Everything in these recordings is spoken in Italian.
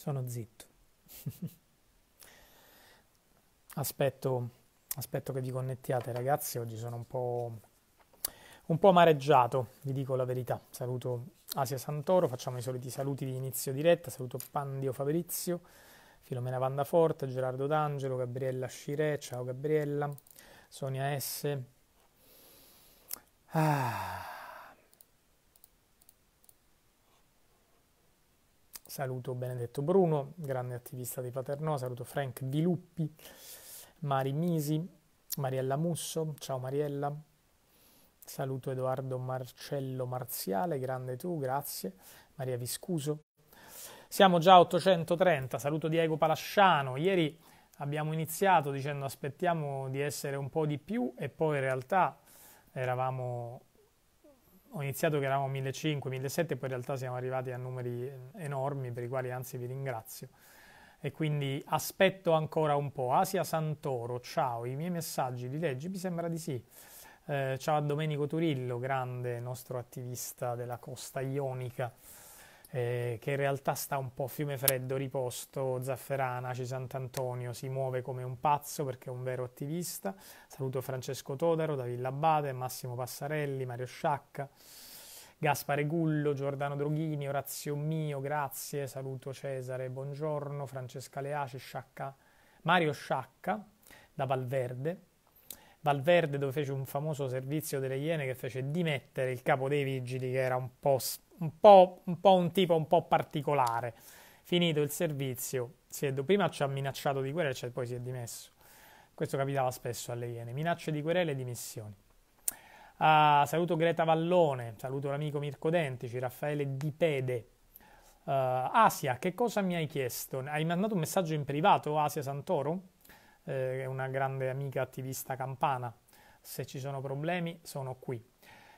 sono zitto. aspetto, aspetto che vi connettiate ragazzi, oggi sono un po', un po' amareggiato, vi dico la verità. Saluto Asia Santoro, facciamo i soliti saluti di inizio diretta, saluto Pandio Fabrizio, Filomena Vandaforte, Gerardo D'Angelo, Gabriella Scire, ciao Gabriella, Sonia S. Ah. Saluto Benedetto Bruno, grande attivista di Paternò, saluto Frank Viluppi, Mari Misi, Mariella Musso, ciao Mariella, saluto Edoardo Marcello Marziale, grande tu, grazie, Maria Viscuso. Siamo già a 830, saluto Diego Palasciano, ieri abbiamo iniziato dicendo aspettiamo di essere un po' di più e poi in realtà eravamo ho iniziato che eravamo 1.500-1.700, poi in realtà siamo arrivati a numeri enormi per i quali anzi vi ringrazio. E quindi aspetto ancora un po'. Asia Santoro, ciao, i miei messaggi li leggi? Mi sembra di sì. Eh, ciao a Domenico Turillo, grande nostro attivista della costa ionica eh, che in realtà sta un po' fiume freddo, riposto, Zafferana, ci Sant'Antonio, si muove come un pazzo perché è un vero attivista. Saluto Francesco Todaro da Villa Bade, Massimo Passarelli, Mario Sciacca. Gaspare Gullo, Giordano Droghini, Orazio Mio, grazie, saluto Cesare, buongiorno, Francesca Leaci, Sciacca, Mario Sciacca da Valverde, Valverde dove fece un famoso servizio delle Iene che fece dimettere il capo dei vigili che era un po', un po', un, po un tipo un po' particolare. Finito il servizio, è, prima ci ha minacciato di querele e cioè poi si è dimesso. Questo capitava spesso alle Iene, minacce di querele e dimissioni. Uh, saluto Greta Vallone, saluto l'amico Mirko Dentici, Raffaele Di Pede. Uh, Asia, che cosa mi hai chiesto? Hai mandato un messaggio in privato, Asia Santoro? eh, è una grande amica attivista campana. Se ci sono problemi sono qui.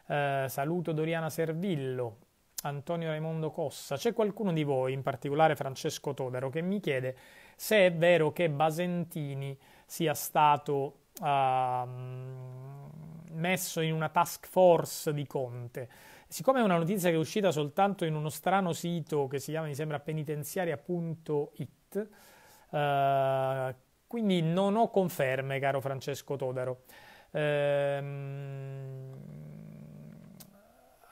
Eh, saluto Doriana Servillo, Antonio Raimondo Cossa. C'è qualcuno di voi, in particolare Francesco Todaro, che mi chiede se è vero che Basentini sia stato uh, messo in una task force di Conte. Siccome è una notizia che è uscita soltanto in uno strano sito che si chiama, mi sembra, penitenziaria.it, uh, eh, quindi non ho conferme, caro Francesco Todaro. Ehm...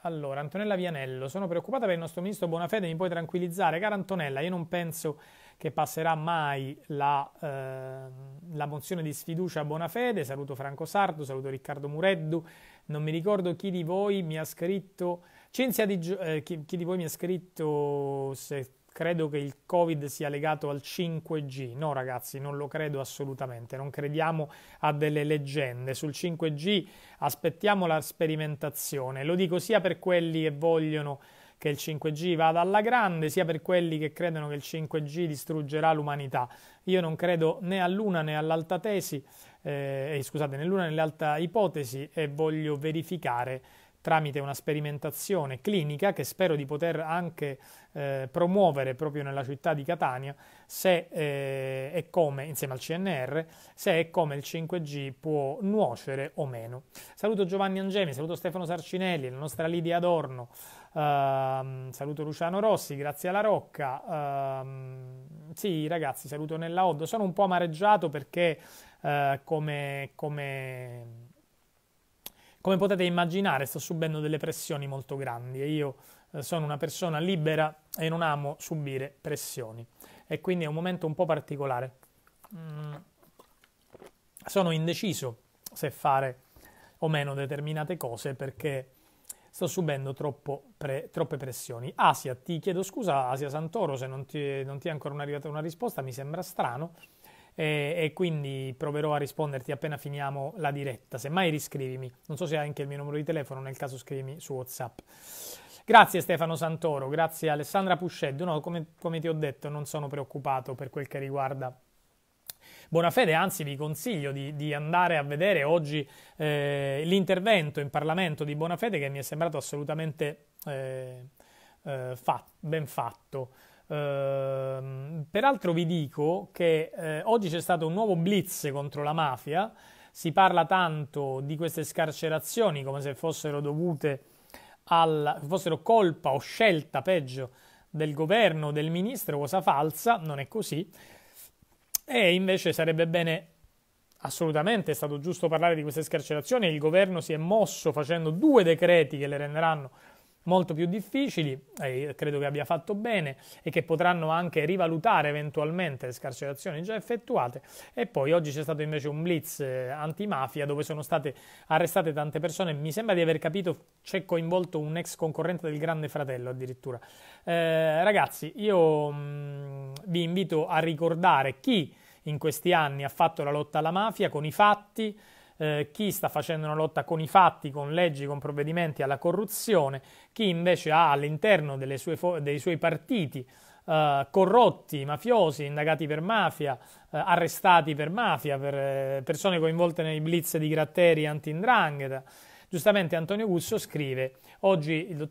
Allora, Antonella Vianello, sono preoccupata per il nostro ministro Bonafede, mi puoi tranquillizzare? Cara Antonella, io non penso che passerà mai la, eh, la, mozione di sfiducia a Bonafede, saluto Franco Sardo, saluto Riccardo Mureddu, non mi ricordo chi di voi mi ha scritto Cinzia, di Gio- eh, chi, chi, di voi mi ha scritto se credo che il Covid sia legato al 5G? No ragazzi, non lo credo assolutamente, non crediamo a delle leggende. Sul 5G aspettiamo la sperimentazione, lo dico sia per quelli che vogliono che il 5G vada alla grande, sia per quelli che credono che il 5G distruggerà l'umanità. Io non credo né all'una né all'alta tesi, eh, scusate, né l'una né all'altra ipotesi e voglio verificare tramite una sperimentazione clinica che spero di poter anche eh, promuovere proprio nella città di Catania, se eh, e come, insieme al CNR, se e come il 5G può nuocere o meno. Saluto Giovanni Angemi, saluto Stefano Sarcinelli, la nostra Lidia Adorno, ehm, saluto Luciano Rossi, grazie alla Rocca. Ehm, sì, ragazzi, saluto Nella Oddo. Sono un po' amareggiato perché eh, come, come come potete immaginare sto subendo delle pressioni molto grandi e io eh, sono una persona libera e non amo subire pressioni e quindi è un momento un po' particolare. Mm. Sono indeciso se fare o meno determinate cose perché sto subendo pre, troppe pressioni. Asia, ti chiedo scusa, Asia Santoro, se non ti, non ti è ancora arrivata una risposta, mi sembra strano e, e, quindi proverò a risponderti appena finiamo la diretta. Semmai riscrivimi, non so se hai anche il mio numero di telefono, nel caso scrivimi su WhatsApp. Grazie Stefano Santoro, grazie Alessandra Pusceddu. No, come, come ti ho detto, non sono preoccupato per quel che riguarda Bonafede, anzi vi consiglio di, di andare a vedere oggi eh, l'intervento in Parlamento di Bonafede che mi è sembrato assolutamente eh, eh, fa- ben fatto. Ehm, peraltro vi dico che eh, oggi c'è stato un nuovo blitz contro la mafia, si parla tanto di queste scarcerazioni come se fossero dovute alla, fossero colpa o scelta peggio del governo, del ministro, cosa falsa, non è così, e invece sarebbe bene assolutamente, è stato giusto parlare di queste scarcerazioni, il governo si è mosso facendo due decreti che le renderanno molto più difficili, eh, credo che abbia fatto bene e che potranno anche rivalutare eventualmente le scarcerazioni già effettuate e poi oggi c'è stato invece un blitz eh, antimafia dove sono state arrestate tante persone, mi sembra di aver capito c'è coinvolto un ex concorrente del Grande Fratello addirittura. Eh, ragazzi, io mh, mm, vi invito a ricordare chi in questi anni ha fatto la lotta alla mafia con i fatti, eh, chi sta facendo una lotta con i fatti, con leggi, con provvedimenti alla corruzione, chi invece ha all'interno dei suoi partiti Uh, corrotti, mafiosi, indagati per mafia, uh, arrestati per mafia, per eh, persone coinvolte nei blitz di gratteri anti-indrangheta. Giustamente Antonio Gusso scrive, oggi il,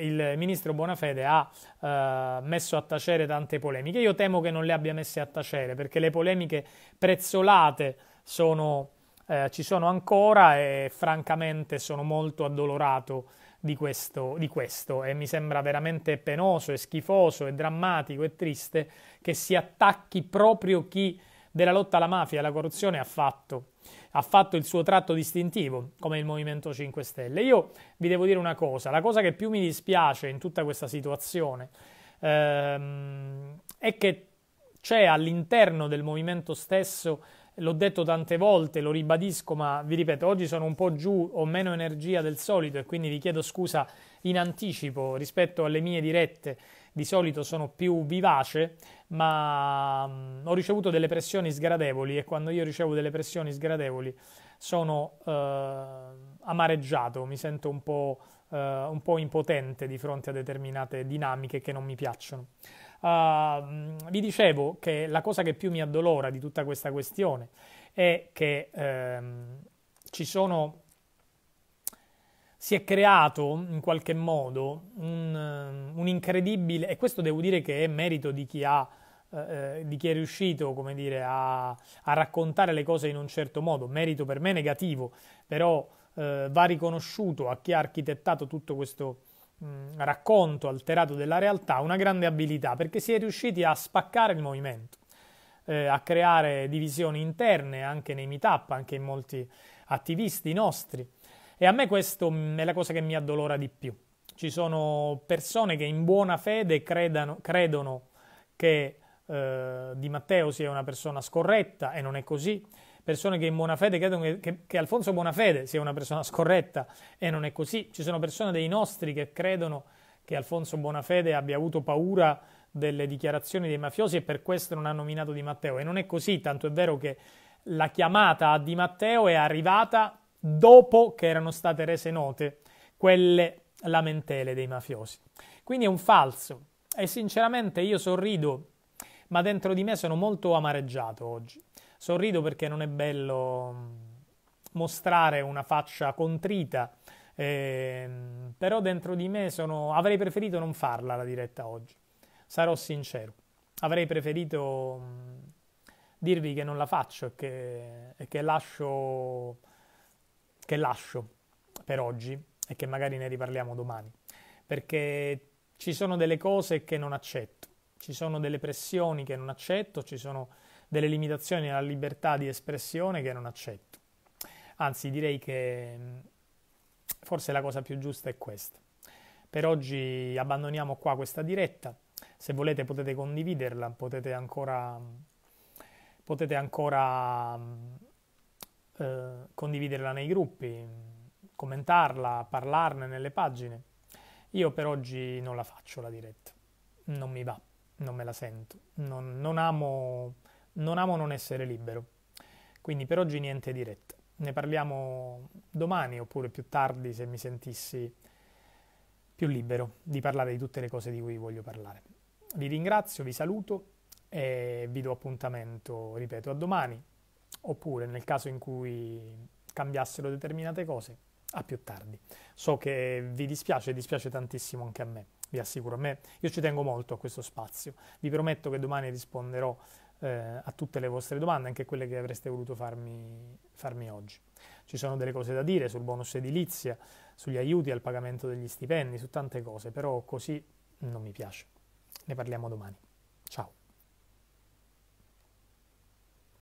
il ministro Bonafede ha uh, messo a tacere tante polemiche. Io temo che non le abbia messe a tacere perché le polemiche prezzolate sono eh, ci sono ancora e francamente sono molto addolorato di questo, di questo, e mi sembra veramente penoso e schifoso e drammatico e triste che si attacchi proprio chi della lotta alla mafia e alla corruzione ha fatto, ha fatto il suo tratto distintivo come il Movimento 5 Stelle. Io vi devo dire una cosa, la cosa che più mi dispiace in tutta questa situazione ehm, è che c'è all'interno del movimento stesso l'ho detto tante volte, lo ribadisco, ma vi ripeto, oggi sono un po' giù, ho meno energia del solito e quindi vi chiedo scusa in anticipo rispetto alle mie dirette, di solito sono più vivace, ma mm, ho ricevuto delle pressioni sgradevoli e quando io ricevo delle pressioni sgradevoli sono eh, amareggiato, mi sento un po', eh, un po' impotente di fronte a determinate dinamiche che non mi piacciono. Uh, vi dicevo che la cosa che più mi addolora di tutta questa questione è che ehm, ci sono si è creato in qualche modo un, un, incredibile, e questo devo dire che è merito di chi, ha, eh, eh di chi è riuscito dire, a, a, raccontare le cose in un certo modo, merito per me negativo, però eh, va riconosciuto a chi ha architettato tutto questo, Mm, racconto alterato della realtà una grande abilità perché si è riusciti a spaccare il movimento, eh, a creare divisioni interne anche nei meetup, anche in molti attivisti nostri. E a me questo mm, è la cosa che mi addolora di più. Ci sono persone che in buona fede credano, credono che eh, Di Matteo sia una persona scorretta e non è così persone che in buona fede credono che, che, che Alfonso Bonafede sia una persona scorretta e non è così. Ci sono persone dei nostri che credono che Alfonso Bonafede abbia avuto paura delle dichiarazioni dei mafiosi e per questo non ha nominato Di Matteo. E non è così, tanto è vero che la chiamata a Di Matteo è arrivata dopo che erano state rese note quelle lamentele dei mafiosi. Quindi è un falso e sinceramente io sorrido, ma dentro di me sono molto amareggiato oggi. Sorrido perché non è bello mm, mostrare una faccia contrita, eh, però dentro di me sono... avrei preferito non farla la diretta oggi, sarò sincero. Avrei preferito mm, dirvi che non la faccio e che, che lascio che lascio per oggi e che magari ne riparliamo domani, perché ci sono delle cose che non accetto, ci sono delle pressioni che non accetto, ci sono delle limitazioni alla libertà di espressione che non accetto. Anzi, direi che mm, forse la cosa più giusta è questa. Per oggi abbandoniamo qua questa diretta. Se volete potete condividerla, potete ancora, mm, potete ancora mm, eh, condividerla nei gruppi, commentarla, parlarne nelle pagine. Io per oggi non la faccio la diretta, non mi va, non me la sento, non, non amo non amo non essere libero. Quindi per oggi niente diretta. Ne parliamo domani oppure più tardi se mi sentissi più libero di parlare di tutte le cose di cui voglio parlare. Vi ringrazio, vi saluto e vi do appuntamento, ripeto, a domani oppure nel caso in cui cambiassero determinate cose, a più tardi. So che vi dispiace, dispiace tantissimo anche a me, vi assicuro, a me io ci tengo molto a questo spazio. Vi prometto che domani risponderò eh, a tutte le vostre domande, anche quelle che avreste voluto farmi, farmi oggi. Ci sono delle cose da dire sul bonus edilizia, sugli aiuti al pagamento degli stipendi, su tante cose, però così non mi piace. Ne parliamo domani. Ciao.